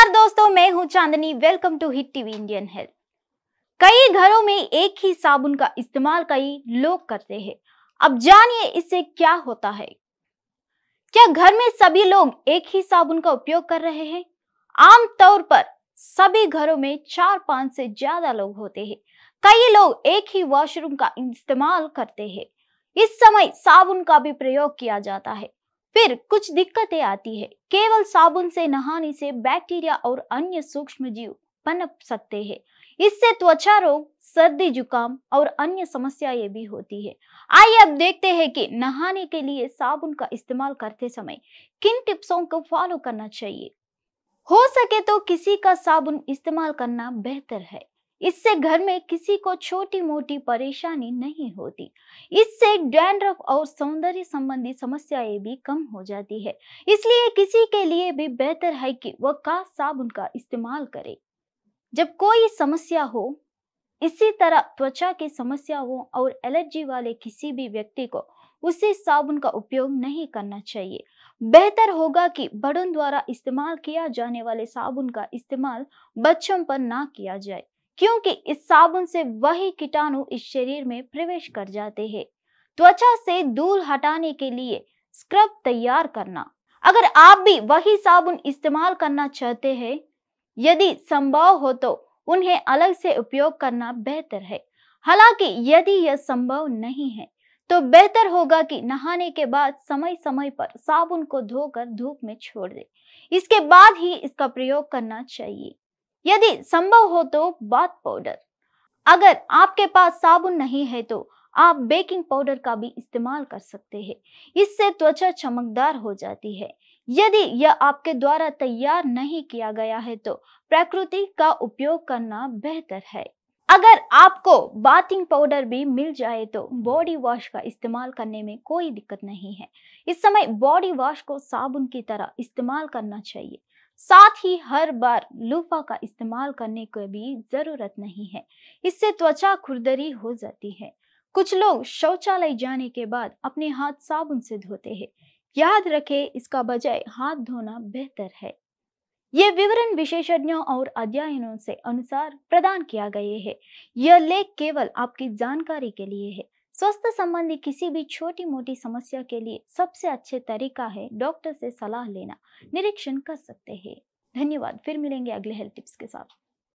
नमस्कार दोस्तों मैं हूं Chandni welcome to hit TV Indian health कई घरों में एक ही साबुन का इस्तेमाल कई लोग करते हैं अब जानिए इससे क्या होता है क्या घर में सभी लोग एक ही साबुन का उपयोग कर रहे हैं आमतौर पर सभी घरों में चार पांच से ज्यादा लोग होते हैं कई लोग एक ही वॉशरूम का इस्तेमाल करते हैं इस समय साबुन का भी प्रयोग किया जाता है फिर कुछ दिक्कतें आती है केवल साबुन से नहाने से बैक्टीरिया और अन्य सूक्ष्म जीव पनप सकते हैं इससे त्वचा रोग सर्दी जुकाम और अन्य समस्याएं भी होती है आइए अब देखते हैं कि नहाने के लिए साबुन का इस्तेमाल करते समय किन टिप्सों को फॉलो करना चाहिए हो सके तो किसी का साबुन इस्तेमाल करना बेहतर है इससे घर में किसी को छोटी मोटी परेशानी नहीं होती इससे डैंड्रफ और सौंदर्य संबंधी समस्याएं भी कम हो जाती है इसलिए किसी के लिए भी बेहतर है कि वह का साबुन का इस्तेमाल करे जब कोई समस्या हो इसी तरह त्वचा की समस्याओं और एलर्जी वाले किसी भी व्यक्ति को उसी साबुन का उपयोग नहीं करना चाहिए बेहतर होगा कि बड़ों द्वारा इस्तेमाल किया जाने वाले साबुन का इस्तेमाल बच्चों पर ना किया जाए क्योंकि इस साबुन से वही कीटाणु इस शरीर में प्रवेश कर जाते हैं त्वचा से धूल हटाने के लिए स्क्रब तैयार करना अगर आप भी वही साबुन इस्तेमाल करना चाहते हैं यदि संभव हो तो उन्हें अलग से उपयोग करना बेहतर है हालांकि यदि यह संभव नहीं है तो बेहतर होगा कि नहाने के बाद समय समय पर साबुन को धोकर धूप में छोड़ दे इसके बाद ही इसका प्रयोग करना चाहिए यदि संभव हो तो बाथ पाउडर अगर आपके पास साबुन नहीं है तो आप बेकिंग पाउडर का भी इस्तेमाल कर सकते हैं इससे त्वचा चमकदार हो जाती है यदि यह आपके द्वारा तैयार नहीं किया गया है तो प्रकृति का उपयोग करना बेहतर है अगर आपको बाथिंग पाउडर भी मिल जाए तो बॉडी वॉश का इस्तेमाल करने में कोई दिक्कत नहीं है इस समय बॉडी वॉश को साबुन की तरह इस्तेमाल करना चाहिए साथ ही हर बार लूफा का इस्तेमाल करने की भी जरूरत नहीं है इससे त्वचा खुरदरी हो जाती है कुछ लोग शौचालय जाने के बाद अपने हाथ साबुन से धोते हैं याद रखें इसका बजाय हाथ धोना बेहतर है ये विवरण विशेषज्ञों और अध्ययनों से अनुसार प्रदान किया गए है यह लेख केवल आपकी जानकारी के लिए है स्वास्थ्य संबंधी किसी भी छोटी मोटी समस्या के लिए सबसे अच्छे तरीका है डॉक्टर से सलाह लेना निरीक्षण कर सकते हैं धन्यवाद फिर मिलेंगे अगले हेल्थ टिप्स के साथ